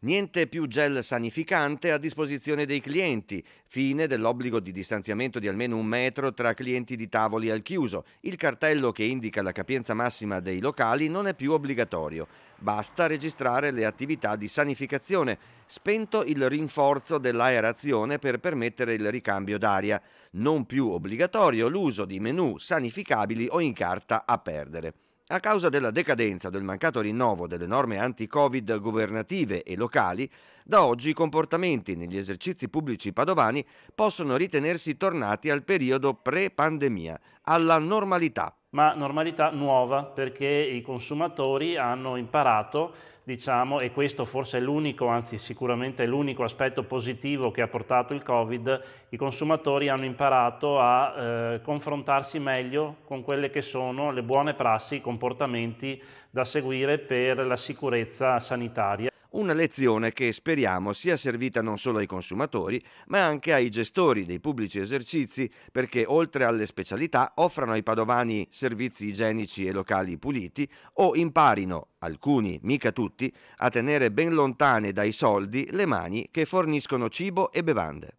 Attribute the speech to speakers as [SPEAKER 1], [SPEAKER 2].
[SPEAKER 1] Niente più gel sanificante a disposizione dei clienti, fine dell'obbligo di distanziamento di almeno un metro tra clienti di tavoli al chiuso. Il cartello che indica la capienza massima dei locali non è più obbligatorio, basta registrare le attività di sanificazione, spento il rinforzo dell'aerazione per permettere il ricambio d'aria, non più obbligatorio l'uso di menu sanificabili o in carta a perdere a causa della decadenza del mancato rinnovo delle norme anti-Covid governative e locali, da oggi i comportamenti negli esercizi pubblici padovani possono ritenersi tornati al periodo pre-pandemia, alla normalità ma normalità
[SPEAKER 2] nuova perché i consumatori hanno imparato, diciamo, e questo forse è l'unico, anzi sicuramente è l'unico aspetto positivo che ha portato il Covid, i consumatori hanno imparato a eh, confrontarsi meglio con quelle che sono le buone prassi, i comportamenti da seguire per la sicurezza sanitaria. Una
[SPEAKER 1] lezione che speriamo sia servita non solo ai consumatori, ma anche ai gestori dei pubblici esercizi, perché oltre alle specialità offrano ai padovani servizi igienici e locali puliti o imparino, alcuni, mica tutti, a tenere ben lontane dai soldi le mani che forniscono cibo e bevande.